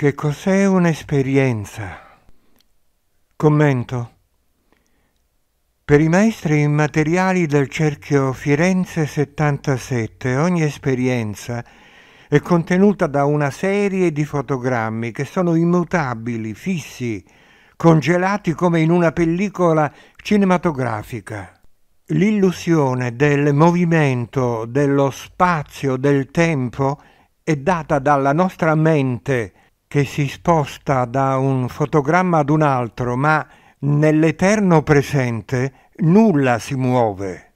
Che cos'è un'esperienza? Commento. Per i maestri immateriali del cerchio Firenze 77 ogni esperienza è contenuta da una serie di fotogrammi che sono immutabili, fissi, congelati come in una pellicola cinematografica. L'illusione del movimento, dello spazio, del tempo è data dalla nostra mente, che si sposta da un fotogramma ad un altro, ma nell'eterno presente nulla si muove.